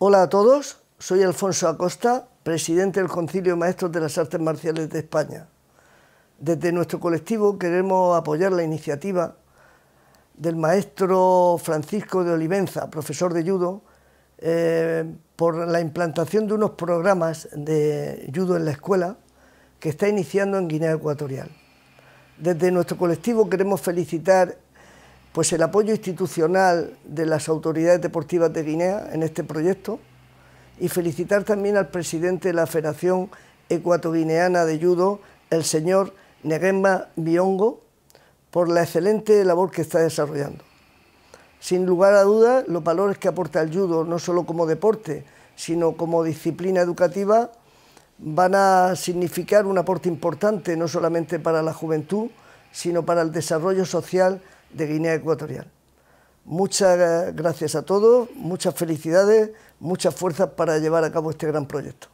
Hola a todos, soy Alfonso Acosta, presidente del Concilio de Maestros de las Artes Marciales de España. Desde nuestro colectivo queremos apoyar la iniciativa del maestro Francisco de Olivenza, profesor de judo, eh, por la implantación de unos programas de judo en la escuela que está iniciando en Guinea Ecuatorial. Desde nuestro colectivo queremos felicitar pues el apoyo institucional de las autoridades deportivas de Guinea en este proyecto y felicitar también al presidente de la Federación Ecuatoguineana de Judo, el señor Negemba Biongo, por la excelente labor que está desarrollando. Sin lugar a dudas, los valores que aporta el judo, no solo como deporte, sino como disciplina educativa, van a significar un aporte importante no solamente para la juventud, sino para el desarrollo social de Guinea Ecuatorial. Muchas gracias a todos, muchas felicidades, muchas fuerzas para llevar a cabo este gran proyecto.